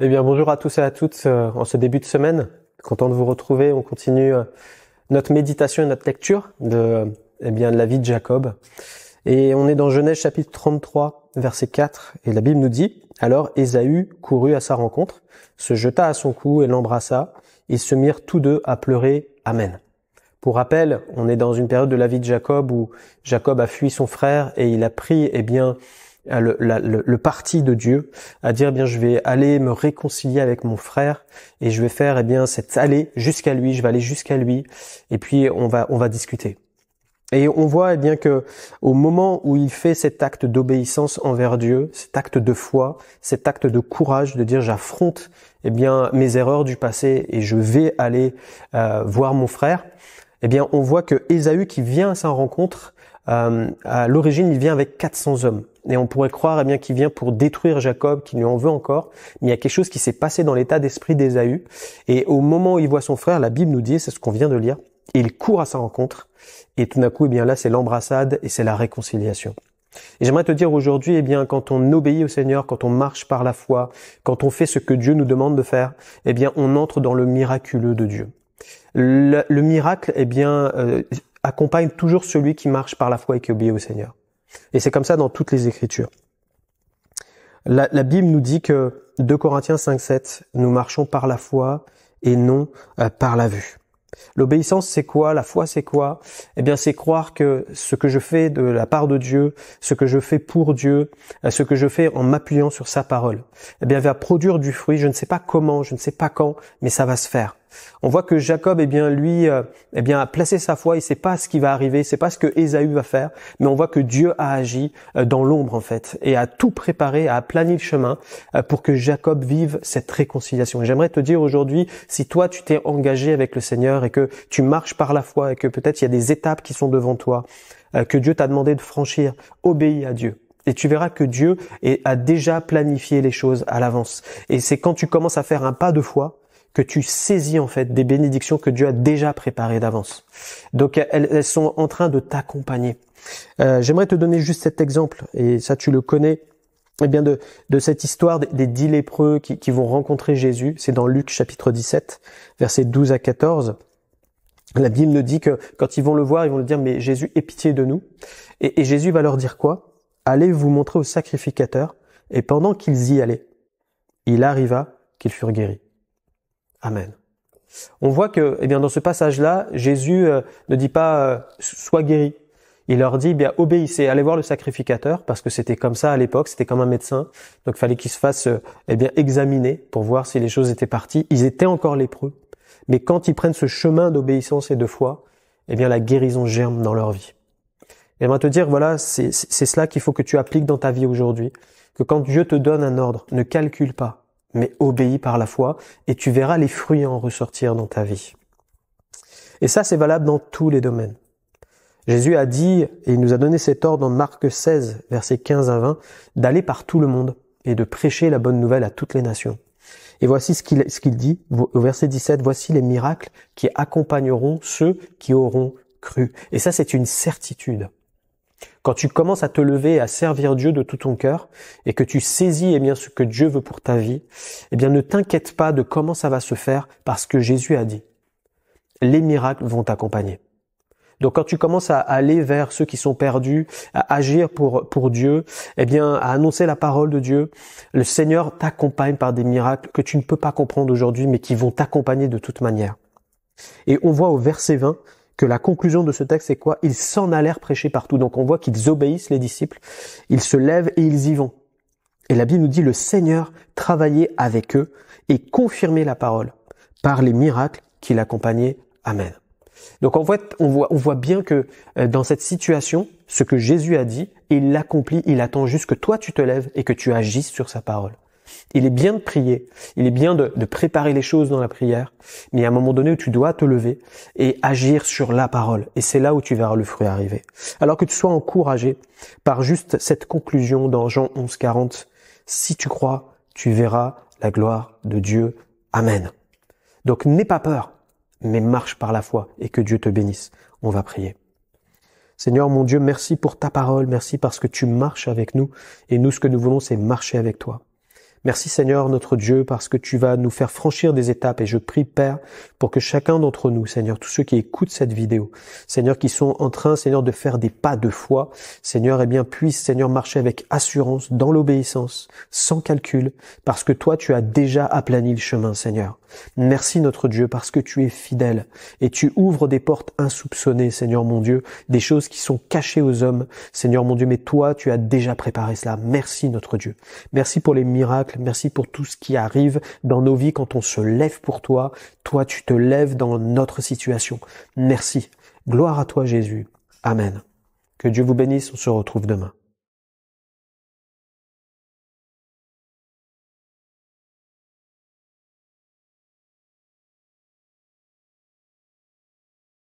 Eh bien, bonjour à tous et à toutes euh, en ce début de semaine. Content de vous retrouver. On continue euh, notre méditation et notre lecture de, euh, eh bien, de la vie de Jacob. Et on est dans Genèse chapitre 33, verset 4. Et la Bible nous dit, alors Ésaü courut à sa rencontre, se jeta à son cou et l'embrassa. Ils se mirent tous deux à pleurer. Amen. Pour rappel, on est dans une période de la vie de Jacob où Jacob a fui son frère et il a pris, eh bien, le, parti de Dieu, à dire eh bien je vais aller me réconcilier avec mon frère et je vais faire eh bien cette allée jusqu'à lui, je vais aller jusqu'à lui et puis on va on va discuter. Et on voit eh bien que au moment où il fait cet acte d'obéissance envers Dieu, cet acte de foi, cet acte de courage de dire j'affronte eh bien mes erreurs du passé et je vais aller euh, voir mon frère, eh bien on voit que Ésaü qui vient à sa rencontre, euh, à l'origine il vient avec 400 hommes. Et on pourrait croire eh bien qu'il vient pour détruire Jacob, qu'il lui en veut encore. Mais il y a quelque chose qui s'est passé dans l'état d'esprit d'Ésaü. Et au moment où il voit son frère, la Bible nous dit, c'est ce qu'on vient de lire, il court à sa rencontre. Et tout d'un coup, eh bien là, c'est l'embrassade et c'est la réconciliation. Et j'aimerais te dire aujourd'hui, eh bien, quand on obéit au Seigneur, quand on marche par la foi, quand on fait ce que Dieu nous demande de faire, eh bien, on entre dans le miraculeux de Dieu. Le, miracle, eh bien, euh, accompagne toujours celui qui marche par la foi et qui obéit au Seigneur. Et c'est comme ça dans toutes les Écritures. La, Bible nous dit que 2 Corinthiens 5-7, nous marchons par la foi et non euh, par la vue. L'obéissance, c'est quoi La foi, c'est quoi Eh bien, c'est croire que ce que je fais de la part de Dieu, ce que je fais pour Dieu, euh, ce que je fais en m'appuyant sur sa parole, eh bien, va produire du fruit. Je ne sais pas comment, je ne sais pas quand, mais ça va se faire. On voit que Jacob, eh bien, lui, euh, eh bien, a placé sa foi. Il sait pas ce qui va arriver. Il sait pas ce que Ésaü va faire. Mais on voit que Dieu a agi euh, dans l'ombre, en fait, et a tout préparé, a plané le chemin euh, pour que Jacob vive cette réconciliation. J'aimerais te dire aujourd'hui, si toi, tu t'es engagé avec le Seigneur et que tu marches par la foi et que peut-être il y a des étapes qui sont devant toi, que Dieu t'a demandé de franchir, obéis à Dieu. Et tu verras que Dieu a déjà planifié les choses à l'avance. Et c'est quand tu commences à faire un pas de foi que tu saisis en fait des bénédictions que Dieu a déjà préparées d'avance. Donc elles, sont en train de t'accompagner. Euh, j'aimerais te donner juste cet exemple, et ça tu le connais, eh bien de, de cette histoire des, dix lépreux qui, vont rencontrer Jésus. C'est dans Luc chapitre 17, versets 12 à 14. La Bible nous dit que quand ils vont le voir, ils vont le dire, mais Jésus, aie pitié de nous. Et, et Jésus va leur dire quoi Allez vous montrer au sacrificateur. Et pendant qu'ils y allaient, il arriva qu'ils furent guéris. Amen. On voit que, eh bien, dans ce passage-là, Jésus euh, ne dit pas euh, sois guéri. Il leur dit, eh bien, obéissez, allez voir le sacrificateur, parce que c'était comme ça à l'époque, c'était comme un médecin, donc il fallait qu'ils se fassent euh, eh bien, examiner pour voir si les choses étaient parties. Ils étaient encore lépreux, mais quand ils prennent ce chemin d'obéissance et de foi, eh bien, la guérison germe dans leur vie. Et va te dire, voilà, c'est cela qu'il faut que tu appliques dans ta vie aujourd'hui. Que quand Dieu te donne un ordre, ne calcule pas, mais obéis par la foi, et tu verras les fruits en ressortir dans ta vie. Et ça, c'est valable dans tous les domaines. Jésus a dit, et il nous a donné cet ordre dans Marc 16, versets 15 à 20, d'aller par tout le monde et de prêcher la bonne nouvelle à toutes les nations. Et voici ce qu'il dit au verset 17, voici les miracles qui accompagneront ceux qui auront cru. Et ça, c'est une certitude. Quand tu commences à te lever et à servir Dieu de tout ton cœur et que tu saisis eh bien ce que Dieu veut pour ta vie, eh bien ne t'inquiète pas de comment ça va se faire parce que Jésus a dit les miracles vont t'accompagner. Donc quand tu commences à aller vers ceux qui sont perdus, à agir pour pour Dieu, eh bien à annoncer la parole de Dieu, le Seigneur t'accompagne par des miracles que tu ne peux pas comprendre aujourd'hui mais qui vont t'accompagner de toute manière. Et on voit au verset 20 que la conclusion de ce texte, est quoi Ils s'en allèrent prêcher partout. Donc on voit qu'ils obéissent les disciples, ils se lèvent et ils y vont. Et la Bible nous dit, le Seigneur travaillait avec eux et confirmait la parole par les miracles qui l'accompagnaient. Amen. Donc en fait, on voit, on voit bien que euh, dans cette situation, ce que Jésus a dit, il l'accomplit, il attend juste que toi tu te lèves et que tu agisses sur sa parole. Il est bien de prier, il est bien de, préparer les choses dans la prière, mais à un moment donné où tu dois te lever et agir sur la parole. Et c'est là où tu verras le fruit arriver. Alors que tu sois encouragé par juste cette conclusion dans Jean 11, si tu crois, tu verras la gloire de Dieu. Amen. Donc n'aie pas peur, mais marche par la foi et que Dieu te bénisse. On va prier. Seigneur mon Dieu, merci pour ta parole, merci parce que tu marches avec nous et nous ce que nous voulons c'est marcher avec toi. Merci Seigneur notre Dieu parce que tu vas nous faire franchir des étapes et je prie Père pour que chacun d'entre nous, Seigneur, tous ceux qui écoutent cette vidéo, Seigneur, qui sont en train, Seigneur, de faire des pas de foi, Seigneur, eh bien, puisse, Seigneur, marcher avec assurance, dans l'obéissance, sans calcul, parce que toi, tu as déjà aplani le chemin, Seigneur. Merci notre Dieu parce que tu es fidèle et tu ouvres des portes insoupçonnées, Seigneur mon Dieu, des choses qui sont cachées aux hommes, Seigneur mon Dieu, mais toi tu as déjà préparé cela. Merci notre Dieu. Merci pour les miracles, merci pour tout ce qui arrive dans nos vies quand on se lève pour toi. Toi tu te lèves dans notre situation. Merci. Gloire à toi Jésus. Amen. Que Dieu vous bénisse, on se retrouve demain.